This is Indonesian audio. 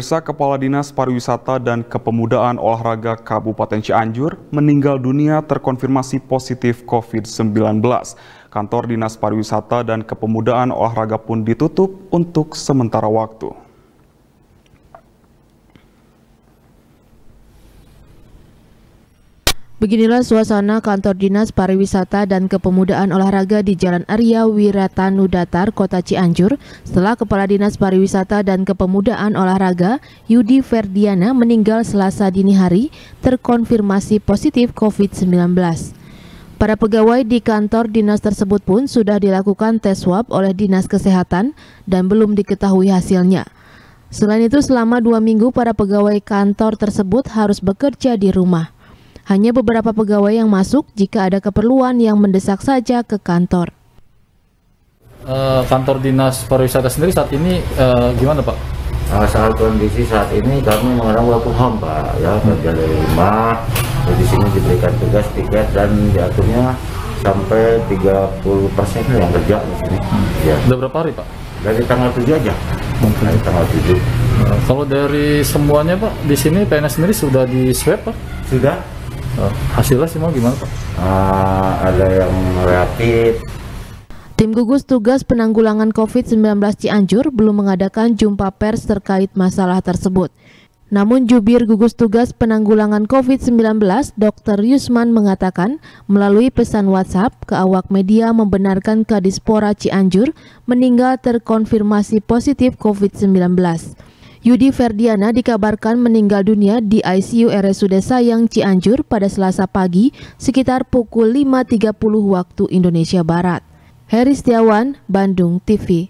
Pemirsa Kepala Dinas Pariwisata dan Kepemudaan Olahraga Kabupaten Cianjur meninggal dunia terkonfirmasi positif COVID-19. Kantor Dinas Pariwisata dan Kepemudaan Olahraga pun ditutup untuk sementara waktu. Beginilah suasana kantor Dinas Pariwisata dan Kepemudaan Olahraga di Jalan Arya Wiratanu Datar, Kota Cianjur, setelah Kepala Dinas Pariwisata dan Kepemudaan Olahraga Yudi Ferdiana meninggal selasa dini hari terkonfirmasi positif COVID-19. Para pegawai di kantor dinas tersebut pun sudah dilakukan tes swab oleh Dinas Kesehatan dan belum diketahui hasilnya. Selain itu, selama dua minggu para pegawai kantor tersebut harus bekerja di rumah. Hanya beberapa pegawai yang masuk jika ada keperluan yang mendesak saja ke kantor. Uh, kantor dinas pariwisata sendiri saat ini uh, gimana Pak? Nah, saat kondisi saat ini kami mengarang waktu home Pak ya kerja dari rumah di sini diberikan tugas tiket dan diaturnya sampai 30 persen yang kerja di sini. Ya. Sudah berapa hari Pak? Dari tanggal 7 aja. Mungkin. Dari tanggal 7. Nah, kalau dari semuanya Pak, di sini PNS sendiri sudah di swab Pak? Sudah. Uh, hasilnya semua gimana Pak? Uh, ada yang rapid, Tim gugus tugas penanggulangan COVID-19 Cianjur belum mengadakan jumpa pers terkait masalah tersebut. Namun jubir gugus tugas penanggulangan COVID-19 Dr. Yusman mengatakan melalui pesan WhatsApp ke awak media membenarkan Kadispora Cianjur meninggal terkonfirmasi positif COVID-19. Yudi Ferdiana dikabarkan meninggal dunia di ICU RSUD Sayang Cianjur pada Selasa pagi sekitar pukul 5.30 waktu Indonesia Barat. Heri Setiawan, Bandung TV.